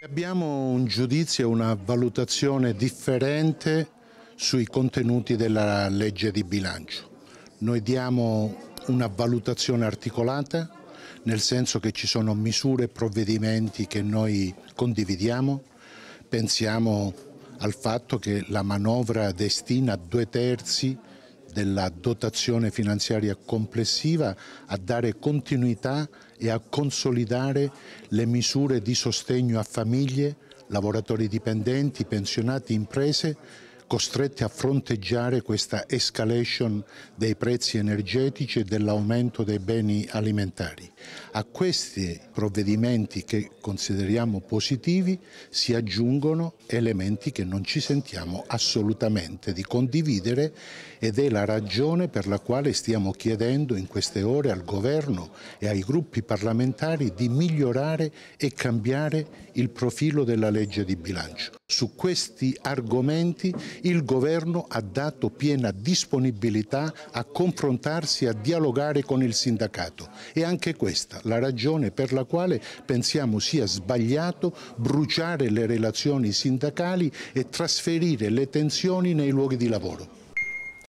Abbiamo un giudizio e una valutazione differente sui contenuti della legge di bilancio. Noi diamo una valutazione articolata, nel senso che ci sono misure e provvedimenti che noi condividiamo, pensiamo al fatto che la manovra destina due terzi della dotazione finanziaria complessiva a dare continuità e a consolidare le misure di sostegno a famiglie, lavoratori dipendenti, pensionati, imprese costrette a fronteggiare questa escalation dei prezzi energetici e dell'aumento dei beni alimentari. A questi provvedimenti che consideriamo positivi si aggiungono elementi che non ci sentiamo assolutamente di condividere ed è la ragione per la quale stiamo chiedendo in queste ore al governo e ai gruppi parlamentari di migliorare e cambiare il profilo della legge di bilancio. Su questi argomenti il governo ha dato piena disponibilità a confrontarsi, a dialogare con il sindacato. E anche questa la ragione per la quale pensiamo sia sbagliato bruciare le relazioni sindacali e trasferire le tensioni nei luoghi di lavoro.